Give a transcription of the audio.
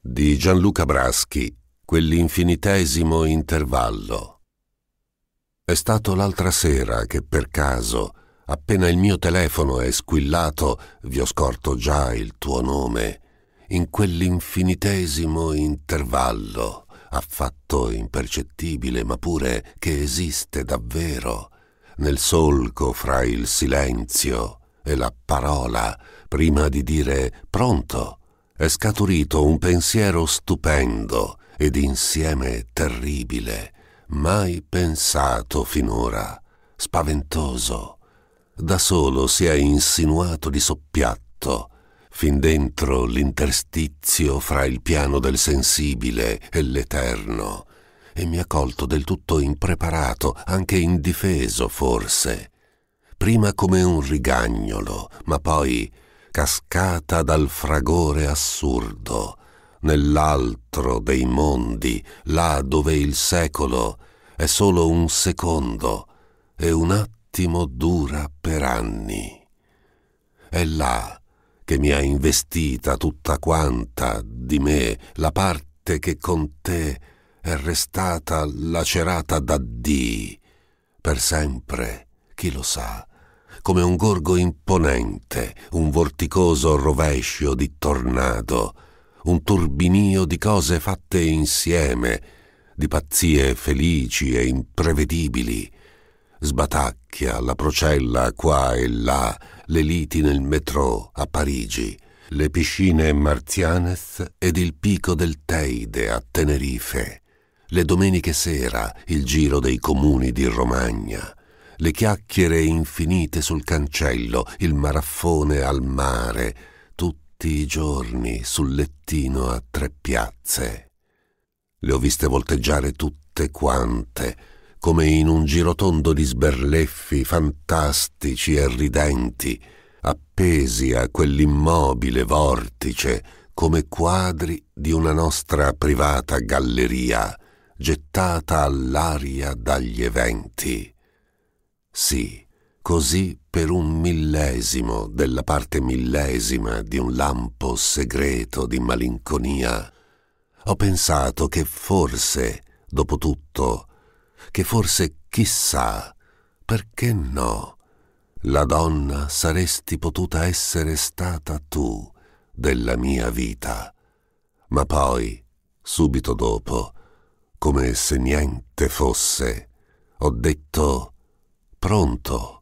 di Gianluca Braschi, quell'infinitesimo intervallo. È stato l'altra sera che per caso, appena il mio telefono è squillato, vi ho scorto già il tuo nome, in quell'infinitesimo intervallo, affatto impercettibile ma pure che esiste davvero, nel solco fra il silenzio e la parola, prima di dire pronto è scaturito un pensiero stupendo ed insieme terribile, mai pensato finora, spaventoso. Da solo si è insinuato di soppiatto, fin dentro l'interstizio fra il piano del sensibile e l'eterno, e mi ha colto del tutto impreparato, anche indifeso forse, prima come un rigagnolo, ma poi cascata dal fragore assurdo, nell'altro dei mondi, là dove il secolo è solo un secondo e un attimo dura per anni. È là che mi ha investita tutta quanta di me la parte che con te è restata lacerata da Dì. Per sempre, chi lo sa, come un gorgo imponente, un vorticoso rovescio di tornado, un turbinio di cose fatte insieme, di pazzie felici e imprevedibili. Sbatacchia la procella qua e là, le liti nel metro a Parigi, le piscine marzianes ed il pico del Teide a Tenerife, le domeniche sera il giro dei comuni di Romagna, le chiacchiere infinite sul cancello, il maraffone al mare, tutti i giorni sul lettino a tre piazze. Le ho viste volteggiare tutte quante, come in un girotondo di sberleffi fantastici e ridenti, appesi a quell'immobile vortice come quadri di una nostra privata galleria, gettata all'aria dagli eventi. Sì, così per un millesimo della parte millesima di un lampo segreto di malinconia, ho pensato che forse, dopo tutto, che forse chissà, perché no, la donna saresti potuta essere stata tu della mia vita. Ma poi, subito dopo, come se niente fosse, ho detto pronto.